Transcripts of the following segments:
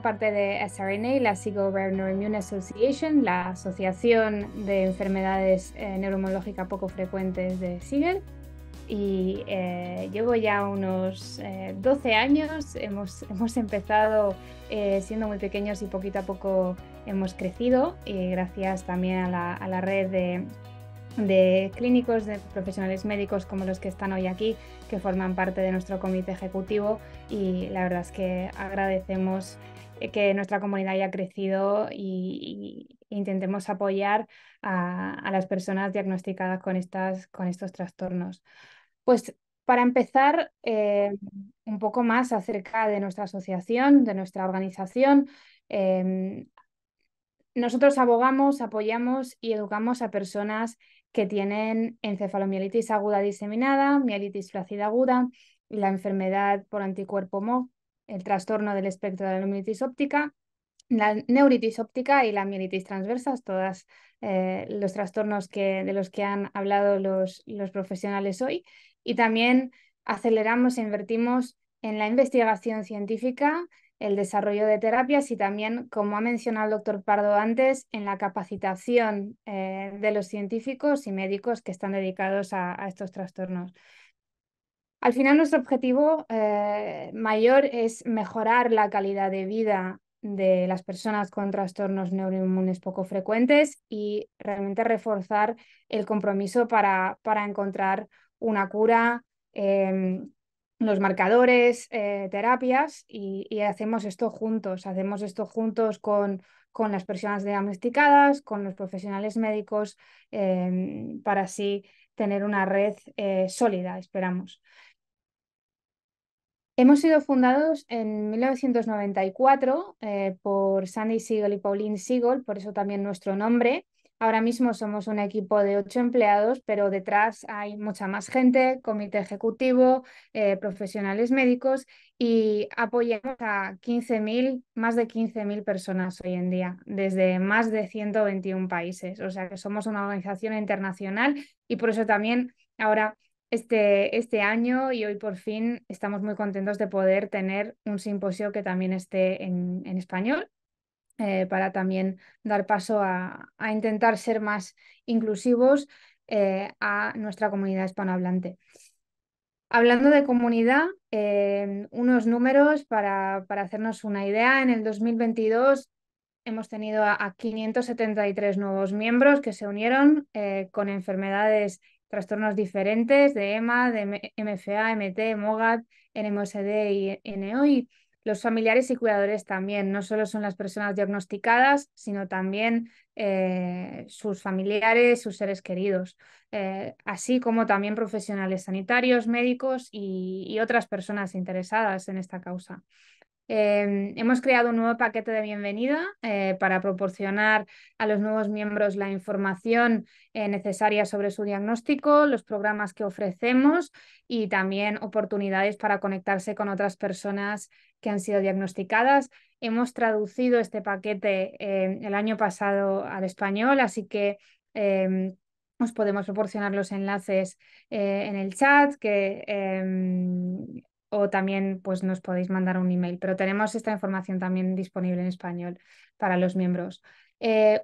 parte de SRNA, la SIGO Rare Neuroimmune Association, la Asociación de Enfermedades eh, Neuromológicas Poco Frecuentes de SIGEL. Y eh, llevo ya unos 12 eh, años. Hemos, empezado siendo muy pequeños y poquito a poco hemos crecido. Y gracias también a la red de de clínicos, de profesionales médicos como los que están hoy aquí, que forman parte de nuestro comité ejecutivo y la verdad es que agradecemos eh, que nuestra comunidad haya crecido y, intentemos apoyar a, las personas diagnosticadas con, estas, con estos trastornos. Pues para empezar, eh, un poco más acerca de nuestra asociación, de nuestra organización, eh, nosotros abogamos, apoyamos y educamos a personas que tienen encefalomielitis aguda diseminada, mielitis flácida aguda, la enfermedad por anticuerpo MOG, el trastorno del espectro de la mielitis óptica, la neuritis óptica y la mielitis transversa, todos eh, los trastornos que, de los que han hablado los, los profesionales hoy. Y también aceleramos e invertimos en la investigación científica el desarrollo de terapias y también, como ha mencionado el doctor Pardo antes, en la capacitación eh, de los científicos y médicos que están dedicados a, estos trastornos. Al final, nuestro objetivo eh, mayor es mejorar la calidad de vida de las personas con trastornos neuroinmunes poco frecuentes y realmente reforzar el compromiso para, para encontrar una cura, em, los marcadores, eh, terapias y, hacemos esto juntos. Hacemos esto juntos con, con las personas diagnosticadas, con los profesionales médicos, em, para así tener una red eh, sólida, esperamos. Hemos sido fundados en 1994 eh, por Sandy Siegel y Pauline Siegel, por eso también nuestro nombre. Ahora mismo somos un equipo de ocho empleados, pero detrás hay mucha más gente, comité ejecutivo, eh, profesionales médicos y apoyamos a 15.000, más de 15.000 personas hoy en día, desde más de 121 países. O sea que somos una organización internacional y por eso también ahora este, este año y hoy por fin estamos muy contentos de poder tener un simposio que también esté en español eh, para también dar paso a, intentar ser más inclusivos eh, a nuestra comunidad hispanohablante. Hablando de comunidad, eh, unos números para, hacernos una idea. En el 2022 hemos tenido a, 573 nuevos miembros que se unieron con enfermedades, trastornos diferentes de EMA, de MFA, MT, MOGAD, NMOSD y NOI. Los familiares y cuidadores también, no solo son las personas diagnosticadas, sino también eh, sus familiares, sus seres queridos, eh, así como también profesionales sanitarios, médicos y otras personas interesadas en esta causa. Em, hemos creado un nuevo paquete de bienvenida eh, para proporcionar a los nuevos miembros la información eh, necesaria sobre su diagnóstico, los programas que ofrecemos y también oportunidades para conectarse con otras personas que han sido diagnosticadas. Hemos traducido este paquete em, el año pasado al español, así que em, os podemos proporcionar los enlaces eh, en el chat que, o también pues nos podéis mandar un email, pero tenemos esta información también disponible en español para los miembros. Eh,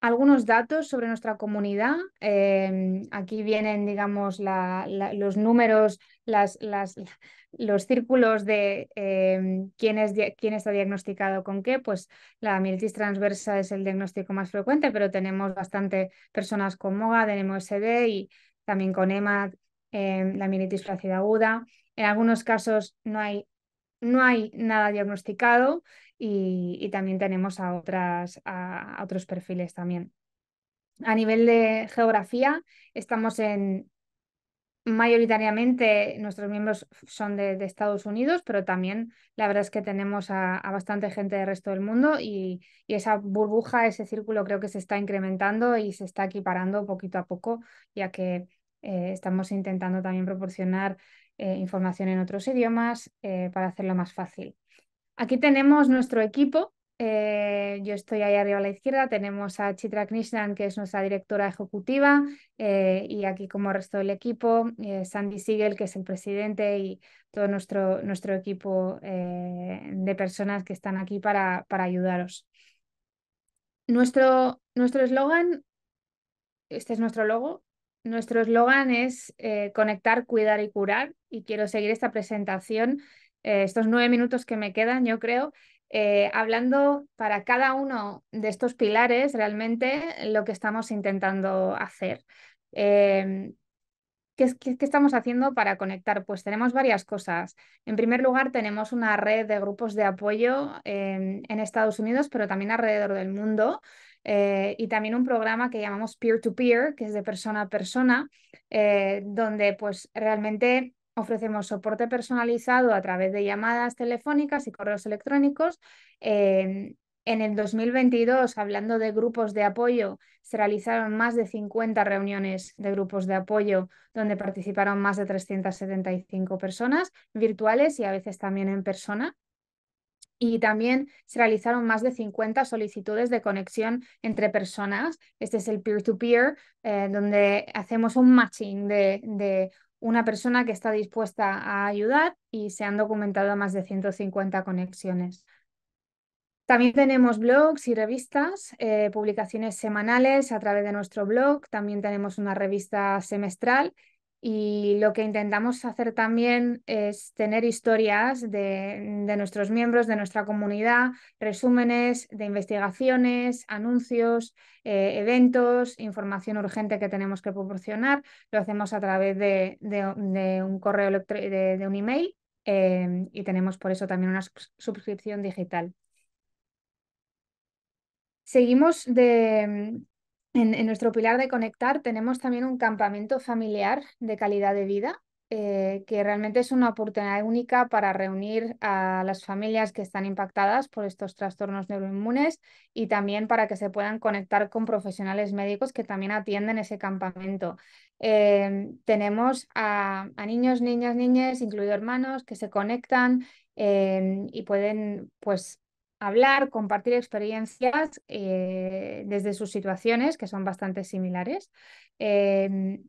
algunos datos sobre nuestra comunidad. Em, aquí vienen, digamos, los números, las, los círculos de em, quién, está diagnosticado con qué. Pues la mielitis transversa es el diagnóstico más frecuente, pero tenemos bastante personas con MOGA, tenemos SD y también con e EMAD la mielitis flácida aguda. En algunos casos no hay, no hay nada diagnosticado y, también tenemos a, otras, a, otros perfiles también. A nivel de geografía, estamos en mayoritariamente nuestros miembros son de, Estados Unidos, pero también la verdad es que tenemos a, bastante gente del resto del mundo y, esa burbuja, ese círculo creo que se está incrementando y se está equiparando poquito a poco, ya que eh, estamos intentando también proporcionar eh, información en otros idiomas eh, para hacerlo más fácil. Aquí tenemos nuestro equipo. Eh, yo estoy ahí arriba a la izquierda. Tenemos a Chitra Krishnan, que es nuestra directora ejecutiva, y aquí como resto del equipo, Sandy Siegel, que es el presidente, y todo nuestro, nuestro equipo de personas que están aquí para, para ayudaros. Nuestro eslogan, este es nuestro logo, nuestro eslogan es eh, conectar, cuidar y curar. Y quiero seguir esta presentación, eh, estos nueve minutos que me quedan, yo creo, eh, hablando para cada uno de estos pilares realmente lo que estamos intentando hacer. ¿Qué, estamos haciendo para conectar? Pues tenemos varias cosas. En primer lugar, tenemos una red de grupos de apoyo en Estados Unidos, pero también alrededor del mundo, eh, y también un programa que llamamos peer-to-peer, que es de persona a persona, eh, donde pues realmente ofrecemos soporte personalizado a través de llamadas telefónicas y correos electrónicos. Eh, en el 2022, hablando de grupos de apoyo, se realizaron más de 50 reuniones de grupos de apoyo donde participaron más de 375 personas virtuales y a veces también en persona y también se realizaron más de 50 solicitudes de conexión entre personas. Este es el peer-to-peer, eh, donde hacemos un matching de, una persona que está dispuesta a ayudar y se han documentado más de 150 conexiones. También tenemos blogs y revistas, eh, publicaciones semanales a través de nuestro blog. También tenemos una revista semestral y lo que intentamos hacer también es tener historias de, nuestros miembros, de nuestra comunidad, resúmenes de investigaciones, anuncios, eh, eventos, información urgente que tenemos que proporcionar. Lo hacemos a través de, un correo de, un email eh, y tenemos por eso también una suscripción digital. Seguimos de, en, nuestro pilar de conectar tenemos también un campamento familiar de calidad de vida, eh, que realmente es una oportunidad única para reunir a las familias que están impactadas por estos trastornos neuroinmunes y también para que se puedan conectar con profesionales médicos que también atienden ese campamento. Eh, tenemos a, niños, niñas, niñas, incluido hermanos, que se conectan eh, y pueden pues, hablar, compartir experiencias eh, desde sus situaciones, que son bastante similares. Em,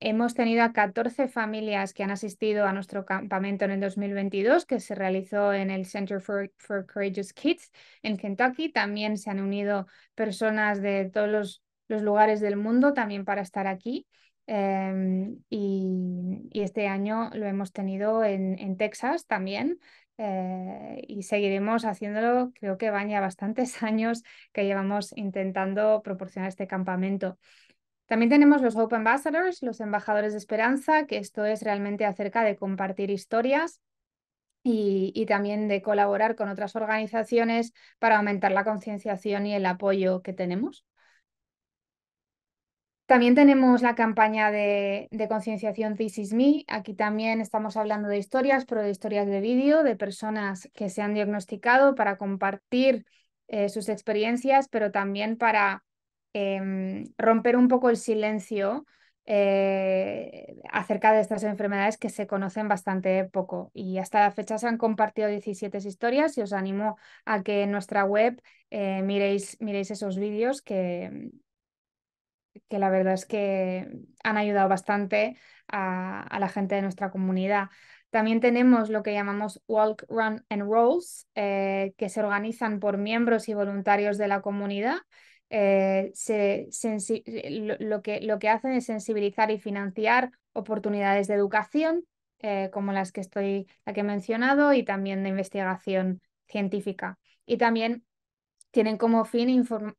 hemos tenido a 14 familias que han asistido a nuestro campamento en el 2022, que se realizó en el Center for, Courageous Kids en Kentucky. También se han unido personas de todos los lugares del mundo también para estar aquí. Em, y, este año lo hemos tenido en, Texas también eh, y seguiremos haciéndolo. Creo que van ya bastantes años que llevamos intentando proporcionar este campamento. También tenemos los Open Ambassadors, los embajadores de esperanza, que esto es realmente acerca de compartir historias y, también de colaborar con otras organizaciones para aumentar la concienciación y el apoyo que tenemos. También tenemos la campaña de, concienciación This Me. Aquí también estamos hablando de historias, pero de historias de vídeo, de personas que se han diagnosticado para compartir eh, sus experiencias, pero también para em, romper un poco el silencio eh, acerca de estas enfermedades que se conocen bastante poco. Y hasta la fecha se han compartido 17 historias y os animo a que en nuestra web eh, miréis, miréis esos vídeos que, que la verdad es que han ayudado bastante a, la gente de nuestra comunidad. También tenemos lo que llamamos Walk, Run and Rolls, eh, que se organizan por miembros y voluntarios de la comunidad. Eh, eh, lo, que, hacen es sensibilizar y financiar oportunidades de educación, como las que estoy, la que he mencionado, y también de investigación científica. Y también tienen como fin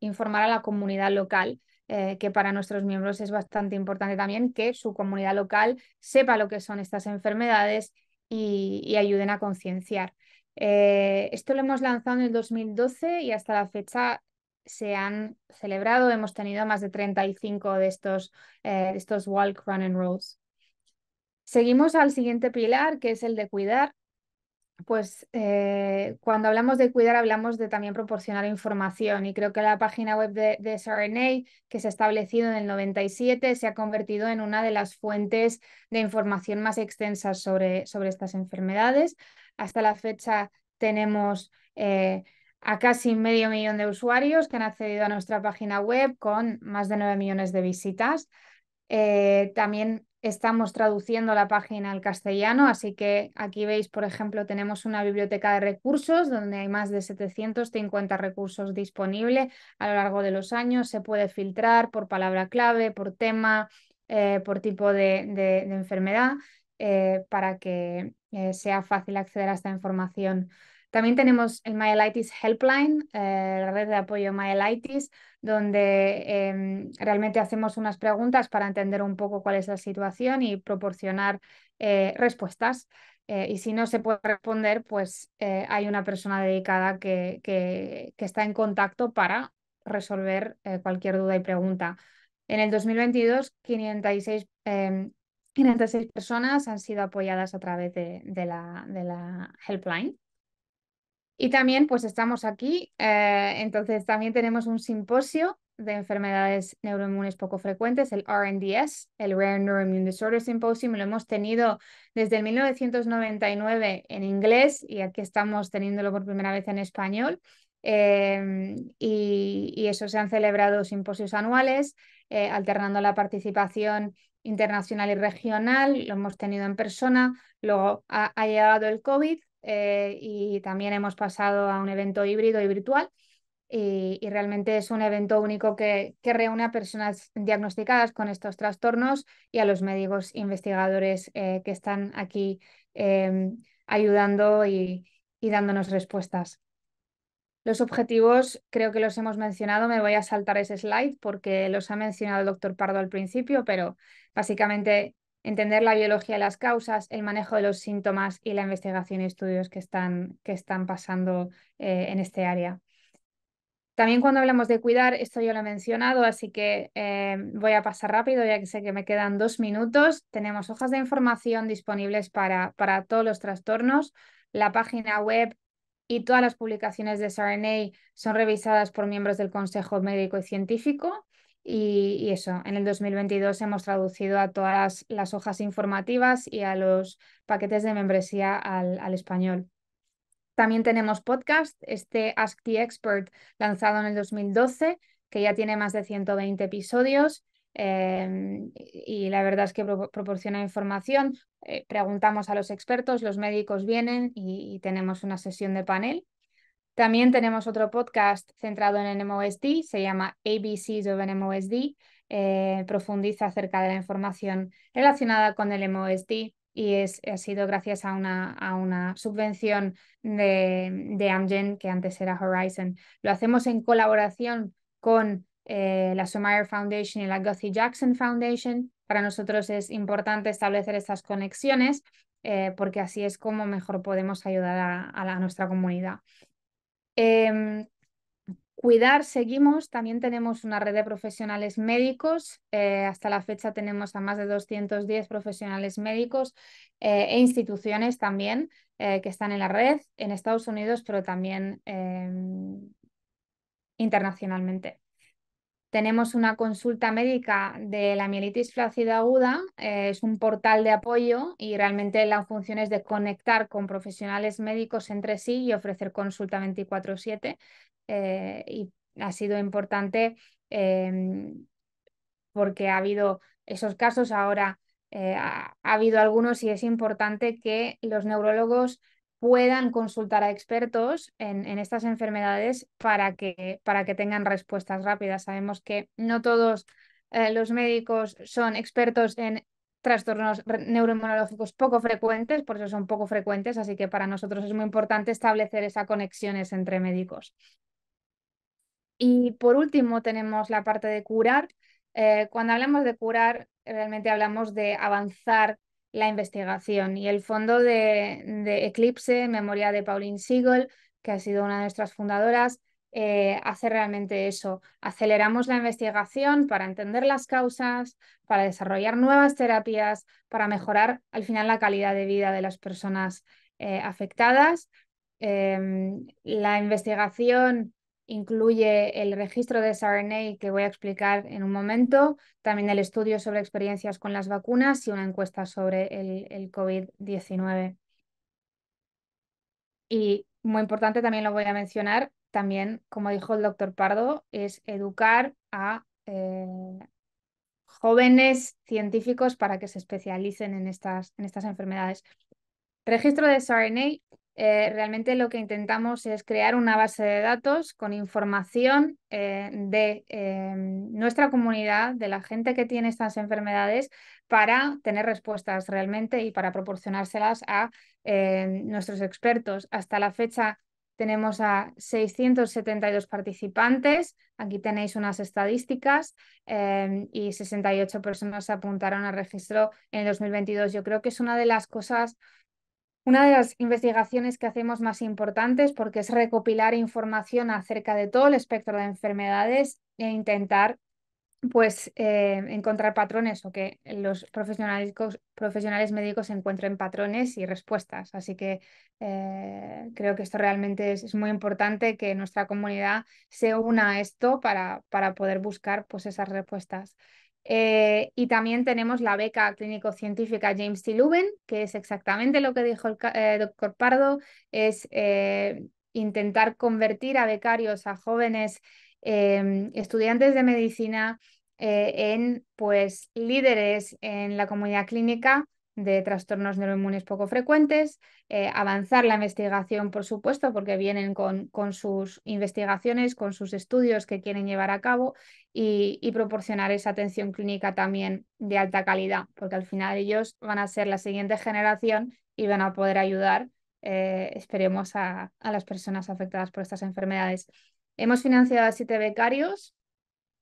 informar a la comunidad local eh, que para nuestros miembros es bastante importante también que su comunidad local sepa lo que son estas enfermedades y, ayuden a concienciar. Eh, esto lo hemos lanzado en el 2012 y hasta la fecha se han celebrado, hemos tenido más de 35 de estos, eh, de estos Walk, Run and Rolls. Seguimos al siguiente pilar, que es el de cuidar. Pues eh, cuando hablamos de cuidar, hablamos de también proporcionar información y creo que la página web de, SRNA, que se ha establecido en el 97, se ha convertido en una de las fuentes de información más extensas sobre, sobre estas enfermedades. Hasta la fecha tenemos eh, a casi medio millón de usuarios que han accedido a nuestra página web con más de 9 millones de visitas. Eh, también estamos traduciendo la página al castellano, así que aquí veis, por ejemplo, tenemos una biblioteca de recursos donde hay más de 750 recursos disponibles a lo largo de los años. Se puede filtrar por palabra clave, por tema, eh, por tipo de, enfermedad, eh, para que eh, sea fácil acceder a esta información. También tenemos el Myelitis Helpline, eh, la red de apoyo Myelitis, donde em, realmente hacemos unas preguntas para entender un poco cuál es la situación y proporcionar eh, respuestas. Eh, y si no se puede responder, pues hay una persona dedicada que, está en contacto para resolver cualquier duda y pregunta. En el 2022, 56 em, personas han sido apoyadas a través de la helpline. Y también pues estamos aquí, eh, entonces también tenemos un simposio de enfermedades neuroinmunes poco frecuentes, el RNDS, el Rare Neuroimmune Disorder Symposium. Lo hemos tenido desde el 1999 en inglés y aquí estamos teniéndolo por primera vez en español. Eh, y, eso se han celebrado simposios anuales, eh, alternando la participación internacional y regional. Lo hemos tenido en persona, luego ha, ha llegado el COVID eh, y también hemos pasado a un evento híbrido y virtual. Y, realmente es un evento único que, que, reúne a personas diagnosticadas con estos trastornos y a los médicos investigadores eh, que están aquí eh, ayudando y, y dándonos respuestas. Los objetivos creo que los hemos mencionado, me voy a saltar ese slide porque los ha mencionado el doctor Pardo al principio, pero básicamente entender la biología de las causas, el manejo de los síntomas y la investigación y estudios que están, que están pasando eh, en este área. También cuando hablamos de cuidar, esto yo lo he mencionado, así que eh, voy a pasar rápido, ya que sé que me quedan dos minutos. Tenemos hojas de información disponibles para, para todos los trastornos. La página web y todas las publicaciones de SRNA son revisadas por miembros del Consejo Médico y Científico. Y, eso, en el 2022 hemos traducido a todas las hojas informativas y a los paquetes de membresía al, español. También tenemos podcast, este Ask the Expert lanzado en el 2012, que ya tiene más de 120 episodios. Em, y la verdad es que proporciona información. Eh, preguntamos a los expertos, los médicos vienen y, tenemos una sesión de panel. También tenemos otro podcast centrado en el MOSD, se llama ABCs of NMOSD, eh, profundiza acerca de la información relacionada con el MOSD y es, ha sido gracias a una, a una subvención de, Amgen, que antes era Horizon. Lo hacemos en colaboración con eh, la Sumire Foundation y la Guthrie Jackson Foundation. Para nosotros es importante establecer estas conexiones eh, porque así es como mejor podemos ayudar a, a nuestra comunidad. Em, cuidar, seguimos. También tenemos una red de profesionales médicos. Eh, hasta la fecha tenemos a más de 210 profesionales médicos eh, e instituciones también eh, que están en la red en Estados Unidos, pero también em, internacionalmente. Tenemos una consulta médica de la mielitis flácida aguda, eh, es un portal de apoyo y realmente la función es de conectar con profesionales médicos entre sí y ofrecer consulta 24/7. Eh, y ha sido importante em, porque ha habido esos casos, ahora eh, ha habido algunos y es importante que los neurólogos puedan consultar a expertos en, estas enfermedades para que, para que, tengan respuestas rápidas. Sabemos que no todos eh, los médicos son expertos en trastornos neuroinmunológicos poco frecuentes, por eso son poco frecuentes, así que para nosotros es muy importante establecer esas conexiones entre médicos. Y por último tenemos la parte de curar. Eh, cuando hablamos de curar, realmente hablamos de avanzar la investigación y el fondo de, Eclipse, memoria de Pauline Siegel, que ha sido una de nuestras fundadoras, eh, hace realmente eso. Aceleramos la investigación para entender las causas, para desarrollar nuevas terapias, para mejorar al final la calidad de vida de las personas eh, afectadas. Em, la investigación incluye el registro de SRNA que voy a explicar en un momento, también el estudio sobre experiencias con las vacunas y una encuesta sobre el, COVID-19. Y muy importante, también lo voy a mencionar, también, como dijo el doctor Pardo, es educar a eh, jóvenes científicos para que se especialicen en estas, en estas enfermedades. Registro de SRNA eh, realmente lo que intentamos es crear una base de datos con información eh, de eh, nuestra comunidad, de la gente que tiene estas enfermedades, para tener respuestas realmente y para proporcionárselas a nuestros expertos. Hasta la fecha tenemos a 672 participantes, aquí tenéis unas estadísticas y 68 personas se apuntaron al registro en 2022. Yo creo que es una de las cosas una de las investigaciones que hacemos más importantes porque es recopilar información acerca de todo el espectro de enfermedades e intentar pues eh, encontrar patrones o que los profesionales, médicos encuentren patrones y respuestas. Así que eh, creo que esto realmente es, muy importante que nuestra comunidad se una a esto para, para poder buscar pues, esas respuestas. Eh, y también tenemos la beca clínico-científica James T. Lubin, que es exactamente lo que dijo el eh, doctor Pardo, es eh, intentar convertir a becarios, a jóvenes em, estudiantes de medicina en pues, líderes en la comunidad clínica de trastornos neuroinmunes poco frecuentes, eh, avanzar la investigación, por supuesto, porque vienen con, sus investigaciones, con sus estudios que quieren llevar a cabo y, proporcionar esa atención clínica también de alta calidad, porque al final ellos van a ser la siguiente generación y van a poder ayudar, eh, esperemos, a, a las personas afectadas por estas enfermedades. Hemos financiado a siete becarios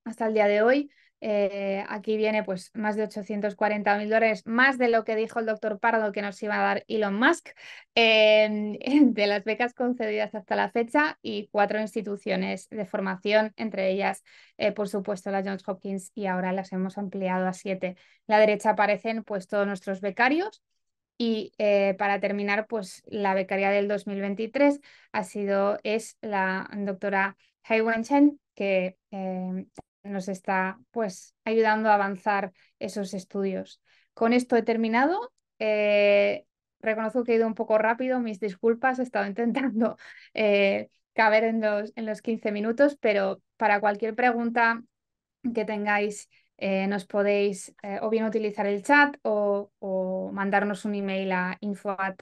hasta el día de hoy eh, aquí viene pues más de 840 mil dólares, más de lo que dijo el doctor Pardo que nos iba a dar Elon Musk, de las becas concedidas hasta la fecha y cuatro instituciones de formación, entre ellas, eh, por supuesto, la Johns Hopkins y ahora las hemos ampliado a siete. A la derecha aparecen pues todos nuestros becarios. Y eh, para terminar, pues la becaria del 2023 ha sido, es la doctora Hai Chen, que eh, nos está pues ayudando a avanzar esos estudios. Con esto he terminado. Eh, reconozco que he ido un poco rápido, mis disculpas, he estado intentando eh, caber en los, en los 15 minutos, pero para cualquier pregunta que tengáis, eh, nos podéis o bien utilizar el chat o, mandarnos un email a info at